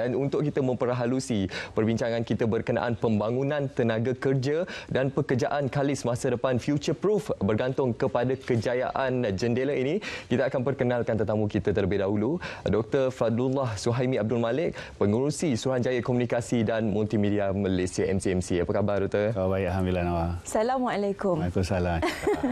dan untuk kita memperhalusi perbincangan kita berkenaan pembangunan tenaga kerja dan pekerjaan kalis masa depan future proof bergantung kepada kejayaan jendela ini kita akan perkenalkan tetamu kita terlebih dahulu Dr. Fadullah Suhaimi Abdul Malik pengurusi Suruhanjaya Komunikasi dan Multimedia Malaysia MCMC apa khabar Dr? Kau baik Alhamdulillah Nawa Assalamualaikum Waalaikumsalam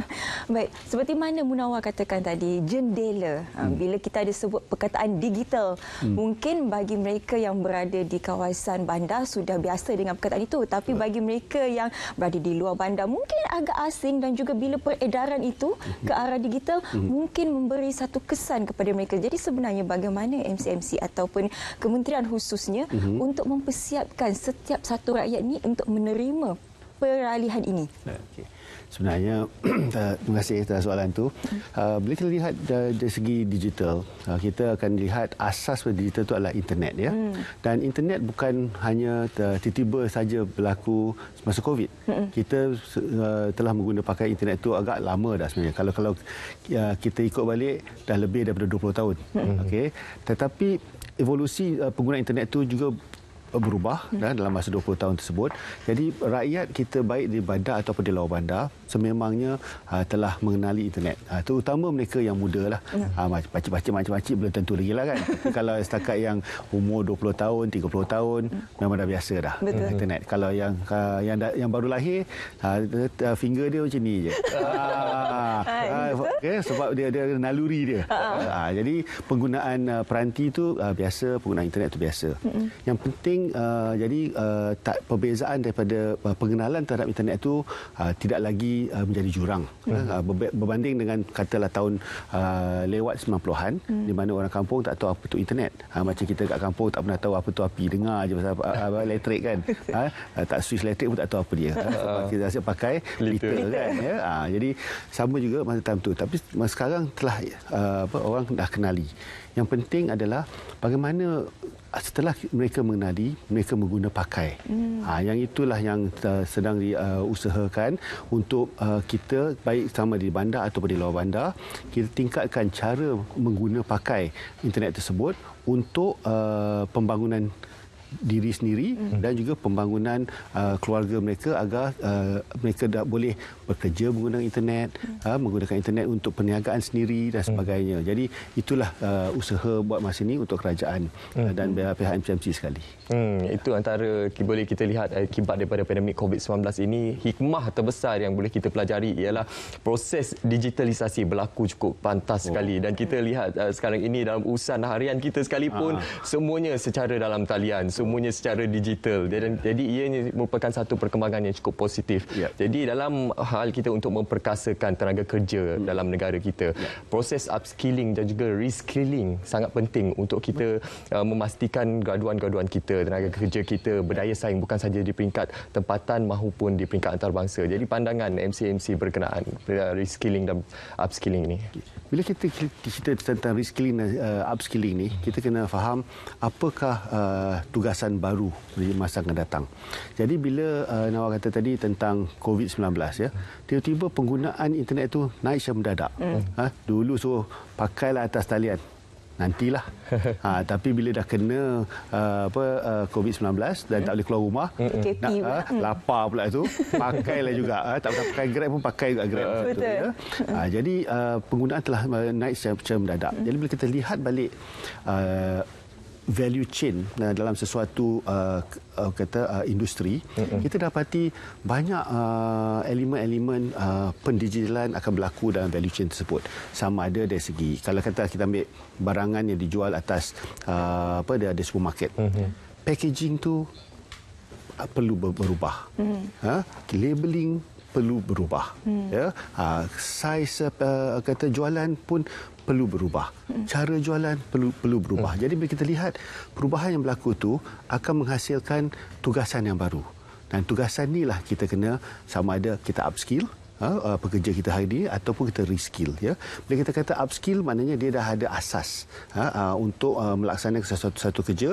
Baik seperti mana Munawar katakan tadi jendela ha, hmm. bila kita ada sebut perkataan digital hmm. mungkin bagi mereka yang berada di kawasan bandar sudah biasa dengan perkataan itu tapi bagi mereka yang berada di luar bandar mungkin agak asing dan juga bila peredaran itu mhm. ke arah digital mhm. mungkin memberi satu kesan kepada mereka jadi sebenarnya bagaimana MCMC ataupun kementerian khususnya mhm. untuk mempersiapkan setiap satu rakyat ini untuk menerima peralihan ini okay sebenarnya eh, terima kasih atas soalan itu. Uh, eh, bila kita lihat eh, dari, segi digital, kita akan lihat asas pada digital itu adalah internet ya. Hmm. Dan internet bukan hanya tiba-tiba saja berlaku semasa COVID. Hmm. Kita telah menggunakan internet itu agak lama dah sebenarnya. Kalau kalau kita ikut balik dah lebih daripada 20 tahun. Hmm. okay. Tetapi evolusi uh, pengguna internet itu juga berubah ya. dalam masa 20 tahun tersebut. Jadi rakyat kita baik di bandar ataupun di luar bandar sememangnya uh, telah mengenali internet. Uh, terutama mereka yang muda lah. Pakcik-pakcik, ya. uh, ah, makcik-makcik belum tentu lagi lah kan. kalau setakat yang umur 20 tahun, 30 tahun ya. memang dah biasa dah Betul. internet. Kalau yang uh, yang, dah, yang baru lahir uh, finger dia macam ni je. uh, uh, okay, sebab dia ada naluri dia. uh jadi penggunaan peranti itu biasa, penggunaan internet itu biasa. Ya. Yang penting penting uh, jadi uh, tak perbezaan daripada uh, pengenalan terhadap internet itu uh, tidak lagi uh, menjadi jurang hmm. uh, berbanding dengan katalah tahun uh, lewat 90-an hmm. di mana orang kampung tak tahu apa itu internet uh, macam kita kat kampung tak pernah tahu apa itu api dengar je pasal uh, elektrik kan uh, uh, tak switch elektrik pun tak tahu apa dia ah. kita asyik pakai liter kan ya uh, jadi sama juga masa time tu tapi sekarang telah uh, apa orang dah kenali yang penting adalah bagaimana setelah mereka mengenali, mereka menggunakan pakai. Hmm. Ha, yang itulah yang uh, sedang diusahakan uh, untuk uh, kita baik sama di bandar atau di luar bandar, kita tingkatkan cara menggunakan pakai internet tersebut untuk uh, pembangunan diri sendiri mm. dan juga pembangunan uh, keluarga mereka agar uh, mereka dah boleh bekerja menggunakan internet, mm. uh, menggunakan internet untuk perniagaan sendiri dan hmm. sebagainya. Mm. Jadi itulah uh, usaha buat masa ini untuk kerajaan mm. uh, dan pihak MCMC sekali. Hmm, itu antara boleh kita lihat akibat eh, daripada pandemik COVID-19 ini. Hikmah terbesar yang boleh kita pelajari ialah proses digitalisasi berlaku cukup pantas oh. sekali. Dan kita lihat eh, sekarang ini dalam usaha harian kita sekalipun, ah. semuanya secara dalam talian, semuanya secara digital. Dan, jadi ya. ia merupakan satu perkembangan yang cukup positif. Yeah. Jadi dalam hal kita untuk memperkasakan tenaga kerja hmm. dalam negara kita, yeah. proses upskilling dan juga reskilling sangat penting untuk kita hmm. eh, memastikan graduan-graduan kita tenaga kerja kita berdaya saing bukan saja di peringkat tempatan mahupun di peringkat antarabangsa. Jadi pandangan MCMC berkenaan eh, reskilling dan upskilling ini. Bila kita cerita tentang reskilling dan uh, eh, upskilling ini, kita kena faham apakah uh, tugasan baru di masa akan datang. Jadi bila uh, Nawar kata tadi tentang COVID-19, ya, tiba-tiba penggunaan internet itu naik secara mendadak. Mm. Ha? Dulu suruh pakailah atas talian, nantilah. ha, tapi bila dah kena uh, apa uh, COVID-19 dan hmm. tak boleh keluar rumah, hmm. hmm. nak, uh, hmm. lapar pula tu, pakailah juga. Uh, tak pernah pakai Grab pun pakai juga Grab. Uh, Tu, ya. ha, jadi uh, penggunaan telah uh, naik secara, secara mendadak. Hmm. Jadi bila kita lihat balik uh, value chain dalam sesuatu uh, uh, kata uh, industri mm-hmm. kita dapati banyak uh, elemen-elemen uh, pendigitalan akan berlaku dalam value chain tersebut sama ada dari segi kalau kata kita ambil barangan yang dijual atas uh, apa dia ada supermarket mm-hmm. packaging tu uh, perlu berubah mm-hmm. ha? labeling perlu berubah hmm. ya uh, saiz uh, kata jualan pun perlu berubah hmm. cara jualan perlu perlu berubah hmm. jadi bila kita lihat perubahan yang berlaku tu akan menghasilkan tugasan yang baru dan tugasan inilah kita kena sama ada kita upskill ha, uh, pekerja kita hari ini ataupun kita reskill. Ya. Bila kita kata upskill, maknanya dia dah ada asas ha, uh, untuk uh, melaksanakan sesuatu-satu kerja.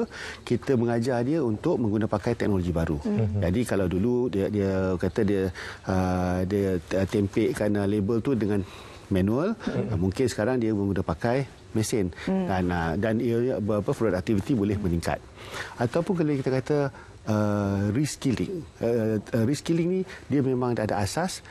Kita mengajar dia untuk menggunakan pakai teknologi baru. Mm-hmm. Jadi kalau dulu dia, dia kata dia, uh, dia uh, tempekkan label tu dengan manual, mm-hmm. mungkin sekarang dia menggunakan pakai mesin mhm. dan hmm. dan ia apa productivity boleh meningkat ataupun kalau kita kata uh, reskilling uh, uh, reskilling ni dia memang ada asas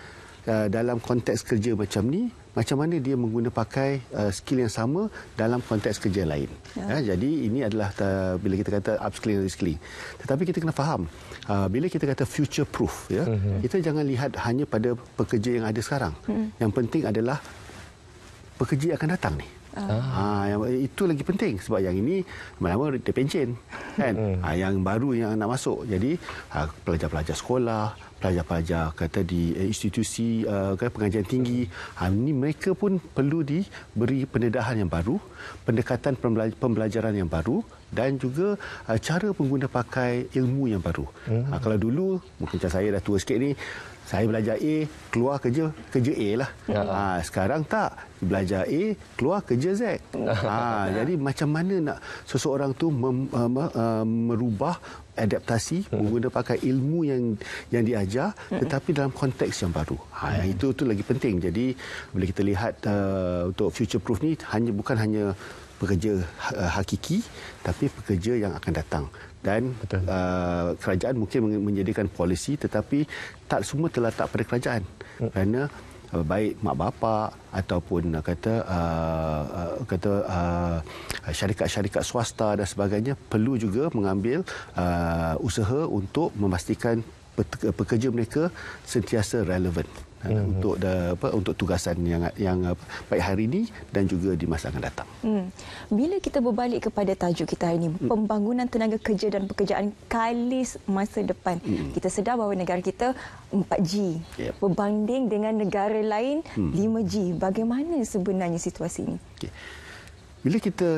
Uh, dalam konteks kerja macam ni macam mana dia menggunakan pakai uh, skill yang sama dalam konteks kerja lain. Ya. Ya, jadi ini adalah uh, bila kita kata upskilling dan reskilling. Tetapi kita kena faham uh, bila kita kata future proof ya. Uh-huh. Kita jangan lihat hanya pada pekerja yang ada sekarang. Uh-huh. Yang penting adalah pekerja yang akan datang ni. Ha, yang, itu lagi penting sebab yang ini nama dia pencen kan ha, yang baru yang nak masuk jadi ha, pelajar-pelajar sekolah pelajar-pelajar kata di eh, institusi uh, pengajian tinggi ha, ini mereka pun perlu diberi pendedahan yang baru pendekatan pembelajaran yang baru dan juga uh, cara pengguna pakai ilmu yang baru hmm. ha, kalau dulu mungkin macam saya dah tua sikit ni saya belajar A, keluar kerja kerja A lah. Ya. Ha, sekarang tak. Belajar A, keluar kerja Z. Ha, jadi macam mana nak seseorang tu mem, um, uh, merubah adaptasi hmm. menggunakan pakai ilmu yang yang diajar hmm. tetapi dalam konteks yang baru. Ha, yang hmm. itu tu lagi penting. Jadi bila kita lihat uh, untuk future proof ni hanya bukan hanya pekerja eh, hakiki tapi pekerja yang akan datang dan uh, kerajaan mungkin menyediakan polisi tetapi tak semua terletak pada kerajaan hmm. kerana uh, baik mak bapa ataupun uh, kata uh, uh, kata uh, syarikat-syarikat swasta dan sebagainya perlu juga mengambil uh, usaha untuk memastikan pekerja mereka sentiasa relevan ha, hmm. untuk uh, apa untuk tugasan yang yang baik hari ini dan juga di masa akan datang. Hmm. Bila kita berbalik kepada tajuk kita hari ini hmm. pembangunan tenaga kerja dan pekerjaan kalis masa depan. Hmm. Kita sedar bahawa negara kita 4G yep. berbanding dengan negara lain hmm. 5G. Bagaimana sebenarnya situasi ini? Okay. Bila kita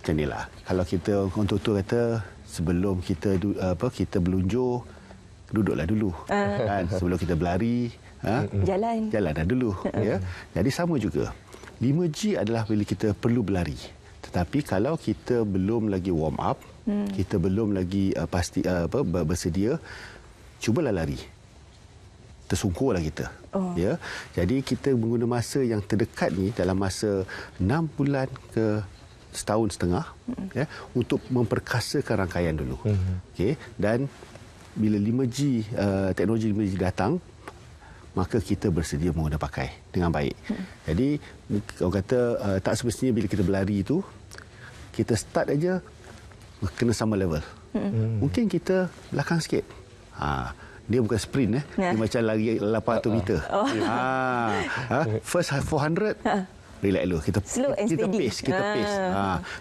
macam lah. kalau kita kontraktor kata sebelum kita apa kita berlunjur duduklah dulu uh. kan sebelum kita berlari ha jalan jalanlah dulu uh. ya jadi sama juga 5G adalah bila kita perlu berlari tetapi kalau kita belum lagi warm up hmm. kita belum lagi uh, pasti uh, apa bersedia cubalah lari tersungkurlah kita oh. ya jadi kita mengguna masa yang terdekat ni dalam masa 6 bulan ke setahun setengah mm-hmm. ya untuk memperkasakan rangkaian dulu mm-hmm. okey dan bila 5G uh, teknologi 5G datang maka kita bersedia mengguna pakai dengan baik. Hmm. Jadi kalau kata uh, tak semestinya bila kita berlari itu kita start aja kena sama level. Hmm. hmm. Mungkin kita belakang sikit. Ha dia bukan sprint eh. Dia ya. macam lari 800 uh, uh. meter. Oh. Ha. ha first 400 huh. Ha. relax dulu kita Slow kita, and kita pace kita uh. pace. Ha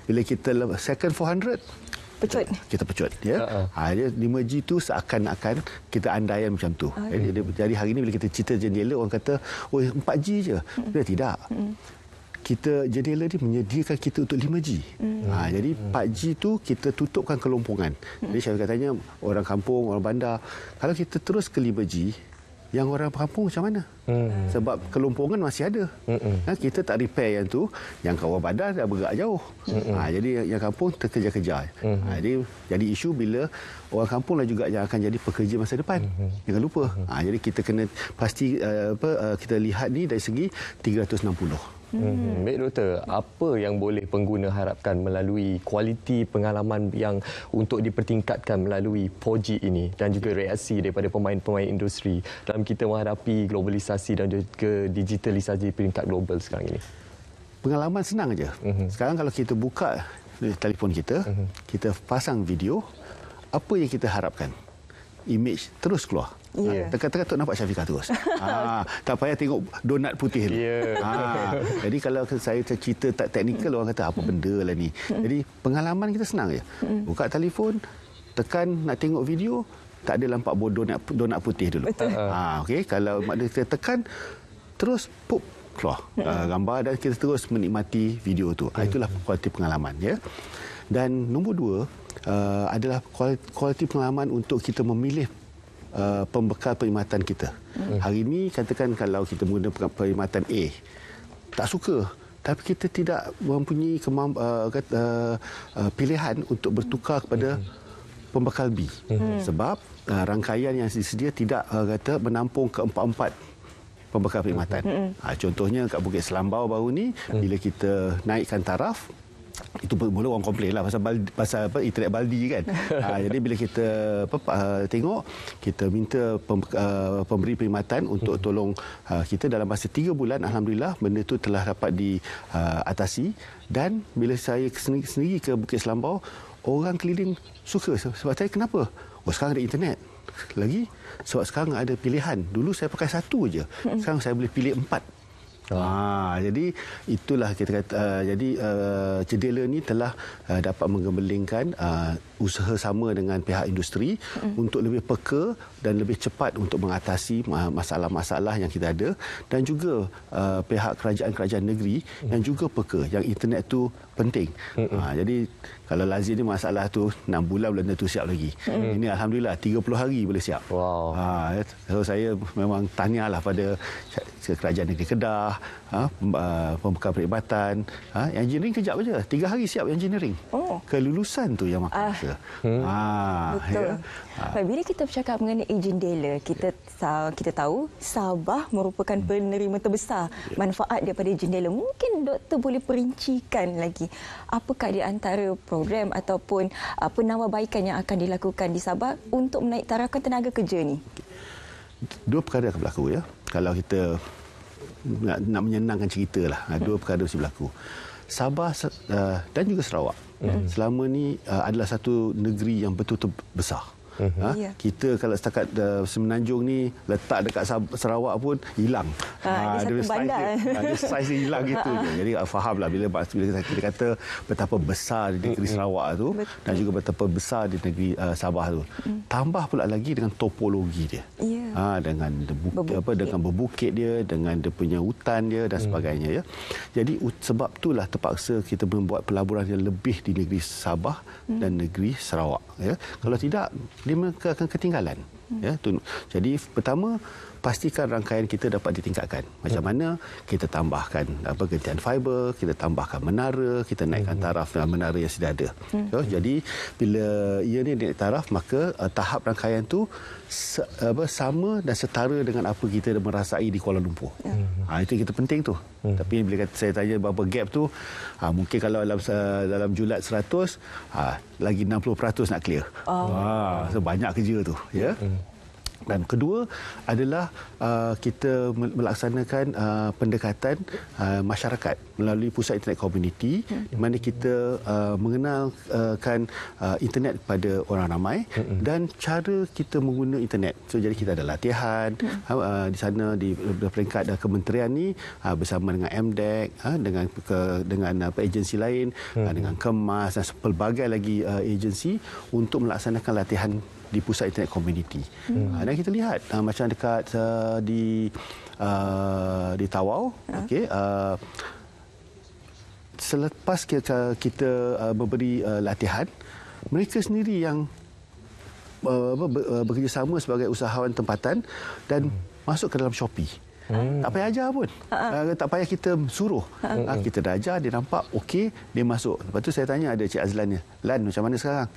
bila kita second 400 pecut. Kita pecut ya. Uh-huh. Ha dia 5G tu seakan-akan kita andai macam tu. uh Jadi, ya. dia, jadi hari ini bila kita cerita jendela orang kata oh 4G je. uh Dia tidak. uh kita jendela ni menyediakan kita untuk 5G. Hmm. Ha jadi 4G hmm. tu kita tutupkan kelompongan. Jadi saya katanya orang kampung, orang bandar, kalau kita terus ke 5G, yang orang kampung macam mana? Hmm. Sebab kelompongan masih ada. Hmm. Ha, kita tak repair yang tu, yang kawal badan dah bergerak jauh. Hmm. Ha, jadi yang kampung terkejar-kejar. Hmm. Ha, jadi, jadi isu bila orang kampunglah juga yang akan jadi pekerja masa depan. Hmm. Jangan lupa. Ha, jadi kita kena pasti uh, apa uh, kita lihat ni dari segi 360. Mm-hmm. Baik Doktor, apa yang boleh pengguna harapkan melalui kualiti pengalaman yang untuk dipertingkatkan melalui 4G ini dan juga reaksi daripada pemain-pemain industri dalam kita menghadapi globalisasi dan juga digitalisasi peringkat global sekarang ini? Pengalaman senang aja. Mhm. Sekarang kalau kita buka eh, telefon kita, mhm. kita pasang video, apa yang kita harapkan? image terus keluar. Yeah. Ya. tengah tu nampak Syafiqah terus. ha, tak payah tengok donat putih tu. Yeah. Ya. Ha, jadi kalau saya cerita tak teknikal, orang kata apa benda lah ni. Hmm. Jadi pengalaman kita senang je. Hmm. Buka telefon, tekan nak tengok video, tak ada nampak donat, donat putih dulu. Betul. Ha, ah, ah. okay? Kalau maknanya kita tekan, terus pop keluar uh, gambar dan kita terus menikmati video tu. Itulah kualiti pengalaman. Ya? Dan nombor dua, uh, adalah kualiti pengalaman untuk kita memilih uh, pembekal perkhidmatan kita. Hmm. Hari ini katakan kalau kita menggunakan per- perkhidmatan A, tak suka tapi kita tidak mempunyai uh, uh, uh, pilihan untuk bertukar kepada hmm. pembekal B. Hmm. hmm. Sebab uh, rangkaian yang disedia tidak uh, kata menampung keempat-empat pembekal perkhidmatan. Hmm. Ha, contohnya kat Bukit Selambau baru ni hmm. bila kita naikkan taraf itu boleh orang komplain lah pasal, baldi, pasal apa, internet baldi kan ha, jadi bila kita apa, apa, ah, tengok kita minta pem, uh, pemberi perkhidmatan untuk hmm. tolong uh, kita dalam masa tiga bulan Alhamdulillah benda itu telah dapat diatasi uh, dan bila saya sendiri, sendiri ke Bukit Selambau orang keliling suka sebab saya kenapa oh sekarang ada internet lagi sebab sekarang ada pilihan dulu saya pakai satu je hmm. sekarang saya boleh pilih empat Ah, ha, jadi itulah kita kata uh, jadi uh, ah, cedela ni telah uh, dapat menggembelingkan uh, usaha sama dengan pihak industri mm. untuk lebih peka dan lebih cepat untuk mengatasi masalah-masalah yang kita ada dan juga uh, pihak kerajaan-kerajaan negeri mm. yang juga peka yang internet tu penting. Ha, jadi kalau lazim ni masalah tu 6 bulan belum tentu siap lagi. Mm. Ini alhamdulillah 30 hari boleh siap. Wow. Ha, so saya memang tanyalah pada kerajaan negeri Kedah ha, ah, pembekal perkhidmatan. Ha, engineering kejap saja. Tiga hari siap engineering. Oh. Kelulusan tu yang makan. Uh, ha, Betul. Ya? Ha. Bila kita bercakap mengenai ejen dealer, kita ya. kita tahu Sabah merupakan hmm. penerima terbesar ya. manfaat daripada ejen dealer. Mungkin doktor boleh perincikan lagi apakah di antara program ataupun uh, penawarbaikan yang akan dilakukan di Sabah untuk menaik tarafkan tenaga kerja ni. Dua perkara akan berlaku ya. Kalau kita nak, nak menyenangkan cerita lah. Ha, dua perkara mesti berlaku. Sabah uh, dan juga Sarawak mm. selama ni uh, adalah satu negeri yang betul-betul besar. Uh-huh. Ha? Yeah. Kita kalau setakat uh, semenanjung ni letak dekat Sarawak pun hilang. Ada ha, ha, satu bandar. Ada ha, saiz hilang gitu. Ha. Jadi uh, fahamlah bila bila kita kata betapa besar di negeri uh-huh. Sarawak tu Betul. dan juga betapa besar di negeri uh, Sabah tu. Uh-huh. Tambah pula lagi dengan topologi dia. Yeah. Ha, dengan debu- berbukit. apa dengan berbukit dia, dengan dia punya hutan dia dan mm. sebagainya uh-huh. ya. Jadi sebab itulah terpaksa kita membuat pelaburan yang lebih di negeri Sabah uh-huh. dan negeri Sarawak ya. Kalau tidak mereka akan ketinggalan. Ya, tu. Jadi pertama pastikan rangkaian kita dapat ditingkatkan. Macam mana kita tambahkan apa gentian fiber, kita tambahkan menara, kita naikkan hmm. taraf menara yang sudah ada. Hmm. So, jadi bila ia ni naik taraf maka uh, tahap rangkaian tu se- apa sama dan setara dengan apa kita merasai di Kuala Lumpur. Ya. Ha, itu kita penting tu. Hmm. Tapi bila kata, saya tanya berapa gap tu, ha, mungkin kalau dalam dalam julat 100, ha, lagi 60% nak clear. Oh. Ha, so banyak kerja tu. Ya? Hmm dan kedua adalah uh, kita melaksanakan uh, pendekatan uh, masyarakat melalui pusat internet community hmm. di mana kita uh, mengenalkan uh, internet kepada orang ramai hmm. dan cara kita menggunakan internet. So, jadi kita ada latihan hmm. uh, uh, di sana di, di peringkat uh, kementerian ini uh, bersama dengan MDEC uh, dengan ke, dengan uh, apa agensi lain uh, dengan Kemas dan pelbagai lagi uh, agensi untuk melaksanakan latihan di pusat internet community. Hmm. Ah, dan kita lihat uh, macam dekat uh, di uh, di Tawau, ha. okey, uh, selepas kita kita uh, memberi uh, latihan, mereka sendiri yang uh, bekerjasama sebagai usahawan tempatan dan hmm. masuk ke dalam Shopee. Hmm. Tak payah ajar pun. Uh-huh. Tak payah kita suruh. Uh-huh. Kita dah ajar, dia nampak, okey, dia masuk. Lepas tu saya tanya ada Cik Azlan ni, Lan macam mana sekarang?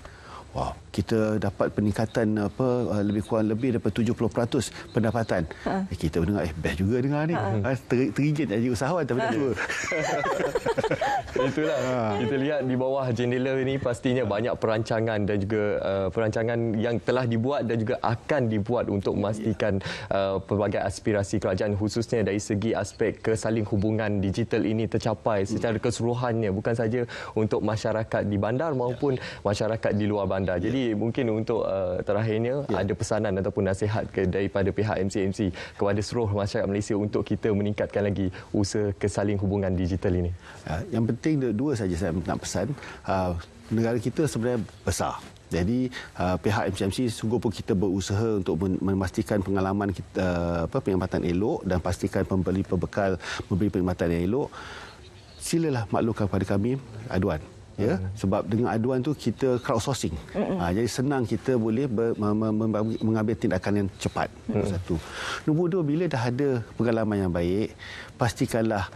Wow. Kita dapat peningkatan apa uh, lebih kurang lebih daripada 70% pendapatan. Ha. Eh, kita mendengar, eh best juga dengar ini. Ha. ha. Ter, terijin jadi usahawan tapi ha. tak Itulah. Ha. Kita lihat di bawah jendela ini pastinya banyak perancangan dan juga uh, perancangan yang telah dibuat dan juga akan dibuat untuk memastikan ya. uh, pelbagai aspirasi kerajaan khususnya dari segi aspek kesaling hubungan digital ini tercapai secara hmm. keseluruhannya. Bukan saja untuk masyarakat di bandar maupun ya. masyarakat di luar bandar anda. Jadi ya. mungkin untuk uh, terakhirnya ya. ada pesanan ataupun nasihat ke, daripada pihak MCMC kepada seluruh masyarakat Malaysia untuk kita meningkatkan lagi usaha kesaling hubungan digital ini. Ya, yang penting dua saja saya nak pesan. Uh, negara kita sebenarnya besar. Jadi uh, pihak MCMC sungguh pun kita berusaha untuk memastikan pengalaman kita uh, apa perkhidmatan elok dan pastikan pembeli pembekal memberi perkhidmatan yang elok. Silalah maklumkan kepada kami aduan ya hmm. sebab dengan aduan tu kita crowdsourcing ha, jadi senang kita boleh ber, mengambil tindakan yang cepat nombor satu nombor dua bila dah ada pengalaman yang baik pastikanlah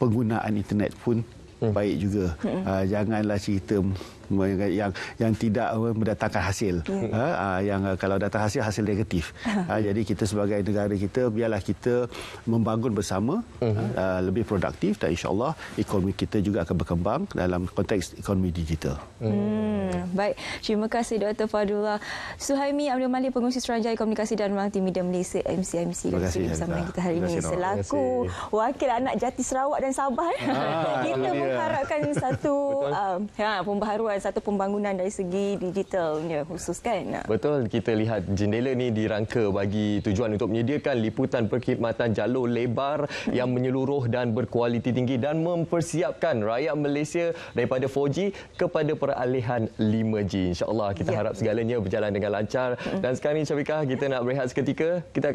penggunaan internet pun mm. baik juga ha, janganlah cerita yang yang, tidak mendatangkan hasil ha, ha, yang uh, kalau datang hasil hasil negatif ha. ha, jadi kita sebagai negara kita biarlah kita membangun bersama uh-huh. ha, uh, lebih produktif dan insyaallah ekonomi kita juga akan berkembang dalam konteks ekonomi digital hmm. baik terima kasih Dr. Fadullah Suhaimi Abdul Malik pengurusi Seranjaya Komunikasi dan Multimedia Malaysia MCMC terima kasih bersama kita hari ini selaku wakil anak jati Sarawak dan Sabah eh. ah, kita mengharapkan satu um, ya, pembaharuan kemajuan satu pembangunan dari segi digitalnya khusus kan? Betul, kita lihat jendela ni dirangka bagi tujuan untuk menyediakan liputan perkhidmatan jalur lebar yang menyeluruh dan berkualiti tinggi dan mempersiapkan rakyat Malaysia daripada 4G kepada peralihan 5G. InsyaAllah kita ya. harap segalanya berjalan dengan lancar dan sekarang ini Syabikah kita nak berehat seketika. Kita